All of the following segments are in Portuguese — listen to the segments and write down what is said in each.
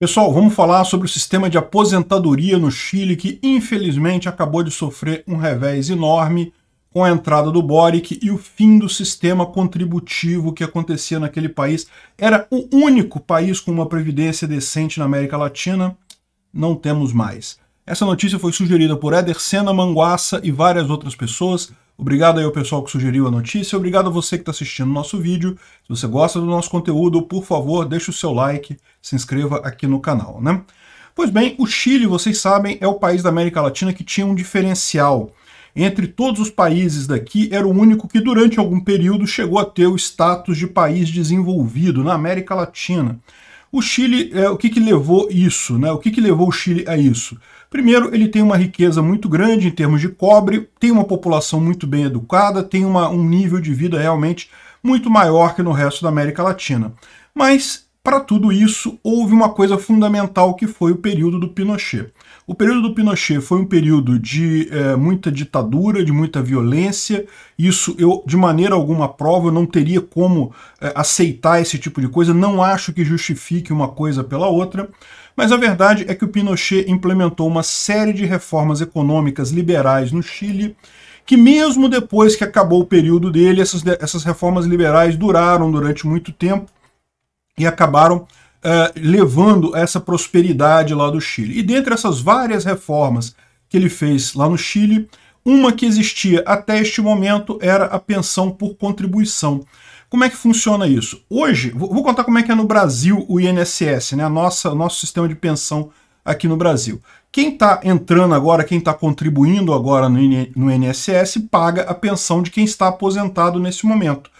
Pessoal, vamos falar sobre o sistema de aposentadoria no Chile, que infelizmente acabou de sofrer um revés enorme com a entrada do Boric e o fim do sistema contributivo que acontecia naquele país. Era o único país com uma previdência decente na América Latina. Não temos mais. Essa notícia foi sugerida por Eder Senna e várias outras pessoas. Obrigado aí ao pessoal que sugeriu a notícia, obrigado a você que está assistindo o nosso vídeo. Se você gosta do nosso conteúdo, por favor, deixe o seu like, se inscreva aqui no canal, né? Pois bem, o Chile, vocês sabem, é o país da América Latina que tinha um diferencial. Entre todos os países daqui, era o único que durante algum período chegou a ter o status de país desenvolvido na América Latina. O Chile, é, o que, que levou isso, né? O que, que levou o Chile a isso? Primeiro, ele tem uma riqueza muito grande em termos de cobre, tem uma população muito bem educada, tem uma, um nível de vida realmente muito maior que no resto da América Latina. Mas para tudo isso, houve uma coisa fundamental que foi o período do Pinochet. O período do Pinochet foi um período de é, muita ditadura, de muita violência. Isso eu, de maneira alguma, prova, eu não teria como é, aceitar esse tipo de coisa. Não acho que justifique uma coisa pela outra. Mas a verdade é que o Pinochet implementou uma série de reformas econômicas liberais no Chile que mesmo depois que acabou o período dele, essas, essas reformas liberais duraram durante muito tempo e acabaram uh, levando essa prosperidade lá do Chile. E dentre essas várias reformas que ele fez lá no Chile, uma que existia até este momento era a pensão por contribuição. Como é que funciona isso? Hoje, vou contar como é que é no Brasil o INSS, né? nossa, nosso sistema de pensão aqui no Brasil. Quem está entrando agora, quem está contribuindo agora no INSS, paga a pensão de quem está aposentado nesse momento.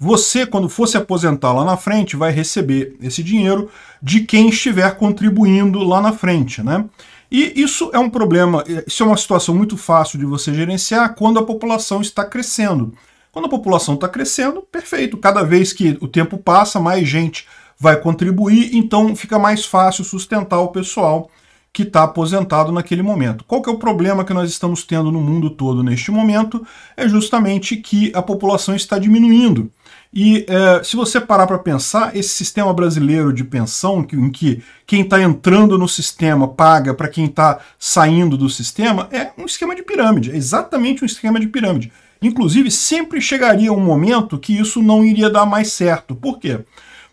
Você, quando for se aposentar lá na frente, vai receber esse dinheiro de quem estiver contribuindo lá na frente, né? E isso é um problema, eh, isso é uma situação muito fácil de você gerenciar quando a população está crescendo. Quando a população está crescendo, perfeito. Cada vez que o tempo passa, mais gente vai contribuir, então fica mais fácil sustentar o pessoal que está aposentado naquele momento. Qual que é o problema que nós estamos tendo no mundo todo neste momento? É justamente que a população está diminuindo. E é, se você parar para pensar, esse sistema brasileiro de pensão, em que quem está entrando no sistema paga para quem está saindo do sistema, é um esquema de pirâmide, é exatamente um esquema de pirâmide. Inclusive, sempre chegaria um momento que isso não iria dar mais certo. Por quê?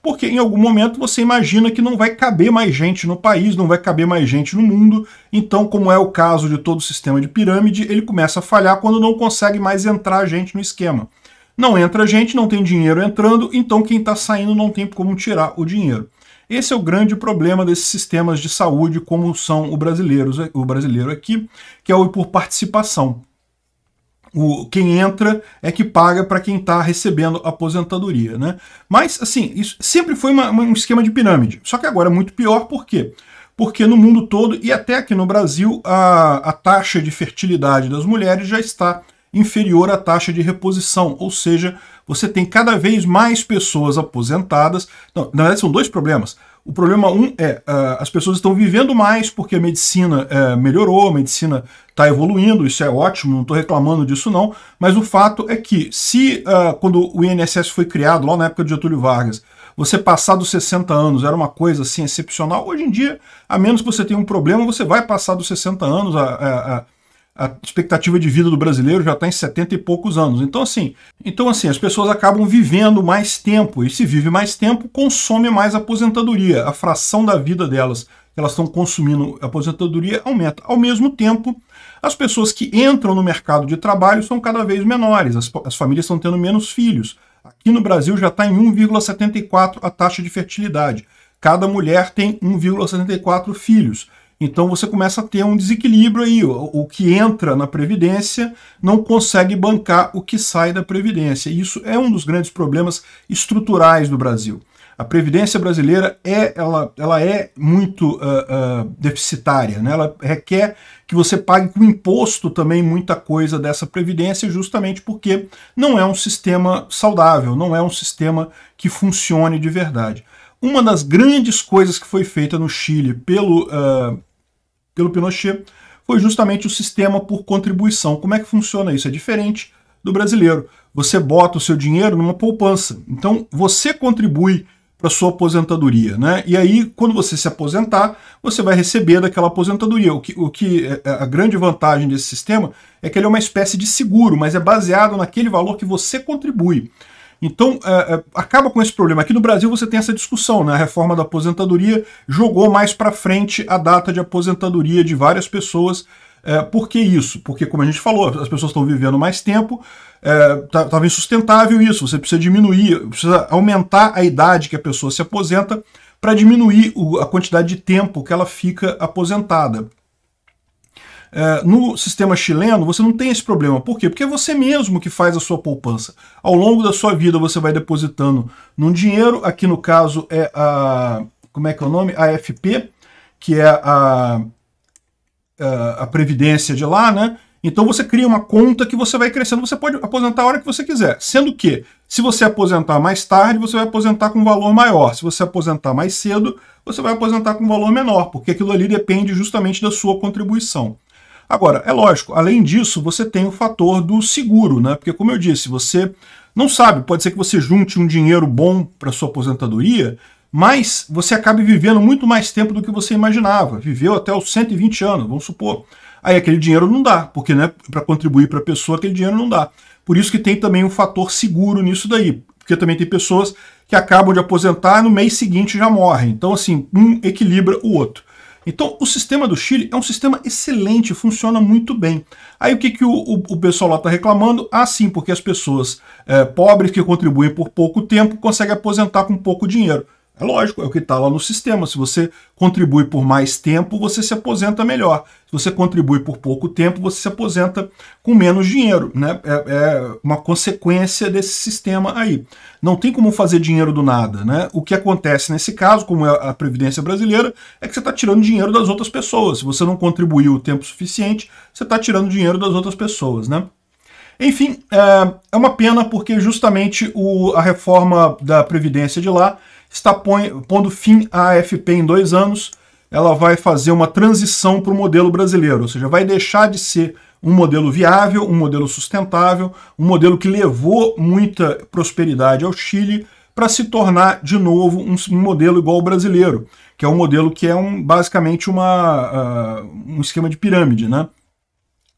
Porque em algum momento você imagina que não vai caber mais gente no país, não vai caber mais gente no mundo. Então, como é o caso de todo o sistema de pirâmide, ele começa a falhar quando não consegue mais entrar gente no esquema. Não entra gente, não tem dinheiro entrando, então quem está saindo não tem como tirar o dinheiro. Esse é o grande problema desses sistemas de saúde, como são o brasileiro, o brasileiro aqui, que é o por participação. O, quem entra é que paga para quem está recebendo aposentadoria. Né? Mas, assim, isso sempre foi uma, uma, um esquema de pirâmide. Só que agora é muito pior, por quê? Porque no mundo todo e até aqui no Brasil, a, a taxa de fertilidade das mulheres já está inferior à taxa de reposição, ou seja, você tem cada vez mais pessoas aposentadas. Não, na verdade, são dois problemas. O problema um é uh, as pessoas estão vivendo mais porque a medicina uh, melhorou, a medicina está evoluindo, isso é ótimo, não estou reclamando disso não, mas o fato é que se uh, quando o INSS foi criado, lá na época de Getúlio Vargas, você passar dos 60 anos era uma coisa assim excepcional, hoje em dia, a menos que você tenha um problema, você vai passar dos 60 anos, a, a, a a expectativa de vida do brasileiro já está em 70 e poucos anos. Então assim, então assim, as pessoas acabam vivendo mais tempo e se vive mais tempo, consome mais aposentadoria. A fração da vida delas que elas estão consumindo aposentadoria aumenta. Ao mesmo tempo, as pessoas que entram no mercado de trabalho são cada vez menores, as, as famílias estão tendo menos filhos. Aqui no Brasil já está em 1,74 a taxa de fertilidade. Cada mulher tem 1,74 filhos. Então você começa a ter um desequilíbrio aí. O, o que entra na Previdência não consegue bancar o que sai da Previdência. isso é um dos grandes problemas estruturais do Brasil. A Previdência brasileira é, ela, ela é muito uh, uh, deficitária, né? ela requer que você pague com imposto também muita coisa dessa Previdência, justamente porque não é um sistema saudável, não é um sistema que funcione de verdade. Uma das grandes coisas que foi feita no Chile pelo, uh, pelo Pinochet foi justamente o sistema por contribuição. Como é que funciona isso? É diferente do brasileiro. Você bota o seu dinheiro numa poupança. Então você contribui para sua aposentadoria, né? E aí, quando você se aposentar, você vai receber daquela aposentadoria. O que, o que eh, eh, a grande vantagem desse sistema é que ele é uma espécie de seguro, mas é baseado naquele valor que você contribui. Então, é, é, acaba com esse problema. Aqui no Brasil você tem essa discussão, né? A reforma da aposentadoria jogou mais para frente a data de aposentadoria de várias pessoas. É, por que isso? Porque, como a gente falou, as pessoas estão vivendo mais tempo, estava é, tá, insustentável isso. Você precisa diminuir, precisa aumentar a idade que a pessoa se aposenta para diminuir o, a quantidade de tempo que ela fica aposentada. É, no sistema chileno, você não tem esse problema. Por quê? Porque é você mesmo que faz a sua poupança. Ao longo da sua vida, você vai depositando num dinheiro, aqui no caso é a. Como é que é o nome? A AFP, que é a, a, é, a Previdência de lá, né? Então você cria uma conta que você vai crescendo, você pode aposentar a hora que você quiser. Sendo que, se você aposentar mais tarde, você vai aposentar com um valor maior. Se você aposentar mais cedo, você vai aposentar com um valor menor, porque aquilo ali depende justamente da sua contribuição. Agora, é lógico, além disso, você tem o fator do seguro, né? Porque, como eu disse, você não sabe, pode ser que você junte um dinheiro bom para sua aposentadoria, mas você acabe vivendo muito mais tempo do que você imaginava. Viveu até os 120 anos, vamos supor. Aí aquele dinheiro não dá, porque né, para contribuir para a pessoa aquele dinheiro não dá. Por isso que tem também um fator seguro nisso daí, porque também tem pessoas que acabam de aposentar e no mês seguinte já morrem. Então assim, um equilibra o outro. Então, o sistema do Chile é um sistema excelente, funciona muito bem. Aí o que, que o, o, o pessoal lá está reclamando? Ah, sim, porque as pessoas é, pobres que contribuem por pouco tempo conseguem aposentar com pouco dinheiro. É lógico, é o que está lá no sistema. Se você contribui por mais tempo, você se aposenta melhor. Se você contribui por pouco tempo, você se aposenta com menos dinheiro. Né? É, é uma consequência desse sistema aí. Não tem como fazer dinheiro do nada. Né? O que acontece nesse caso, como é a Previdência Brasileira, é que você está tirando dinheiro das outras pessoas. Se você não contribuiu o tempo suficiente, você está tirando dinheiro das outras pessoas. Né? Enfim, é, é uma pena porque justamente o, a reforma da Previdência de lá está põe, pondo fim à AFP em dois anos. Ela vai fazer uma transição para o modelo brasileiro, ou seja, vai deixar de ser um modelo viável, um modelo sustentável, um modelo que levou muita prosperidade ao Chile para se tornar de novo um, modelo igual ao brasileiro, que é um modelo que é um, basicamente uma, uh, um esquema de pirâmide, né?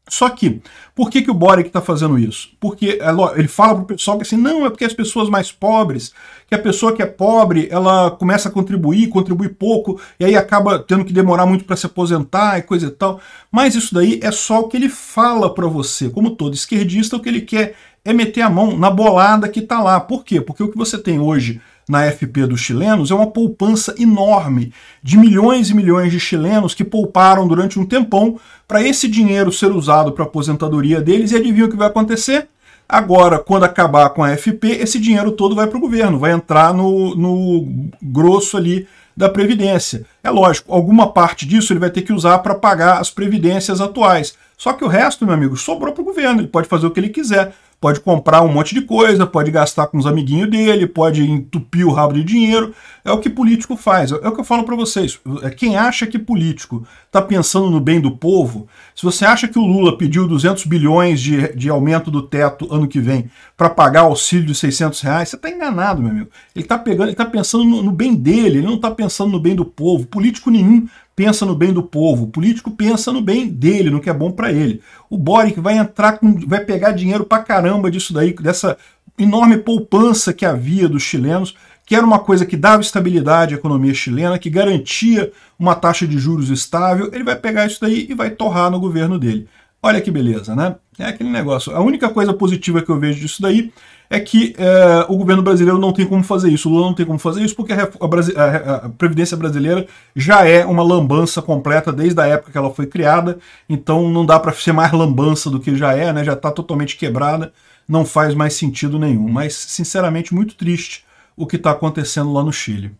Só que, por que, que o Boric está fazendo isso? Porque é ele fala para o pessoal que assim, não, é porque as pessoas mais pobres, que a pessoa que é pobre, ela começa a contribuir, contribui pouco, e aí acaba tendo que demorar muito para se aposentar e coisa e tal. Mas isso daí é só o que ele fala para você. Como todo esquerdista, o que ele quer é meter a mão na bolada que está lá. Por quê? Porque o que você tem hoje na FP dos chilenos é uma poupança enorme de milhões e milhões de chilenos que pouparam durante um tempão para esse dinheiro ser usado para a aposentadoria deles. E adivinha o que vai acontecer? Agora, quando acabar com a FP, esse dinheiro todo vai para o governo, vai entrar no, no grosso ali da Previdência. É lógico, alguma parte disso ele vai ter que usar para pagar as previdências atuais. Só que o resto, meu amigo, sobrou para o governo, ele pode fazer o que ele quiser pode comprar um monte de coisa, pode gastar com os amiguinhos dele, pode entupir o rabo de dinheiro. É o que político faz. É o que eu falo para vocês. É quem acha que político está pensando no bem do povo, se você acha que o Lula pediu 200 bilhões de, de aumento do teto ano que vem para pagar auxílio de 600 reais, você está enganado, meu amigo. Ele está pegando, ele está pensando no, no bem dele, ele não está pensando no bem do povo. Político nenhum pensa no bem do povo, o político pensa no bem dele, no que é bom para ele. O Boric vai entrar com, vai pegar dinheiro para caramba disso daí, dessa enorme poupança que havia dos chilenos, que era uma coisa que dava estabilidade à economia chilena, que garantia uma taxa de juros estável, ele vai pegar isso daí e vai torrar no governo dele. Olha que beleza, né? É aquele negócio. A única coisa positiva que eu vejo disso daí é que é, o governo brasileiro não tem como fazer isso, o Lula não tem como fazer isso, porque a, a, a, Previdência brasileira já é uma lambança completa desde a época que ela foi criada, então não dá para ser mais lambança do que já é, né? já está totalmente quebrada, não faz mais sentido nenhum. Mas, sinceramente, muito triste o que está acontecendo lá no Chile.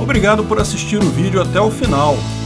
Obrigado por assistir o vídeo até o final.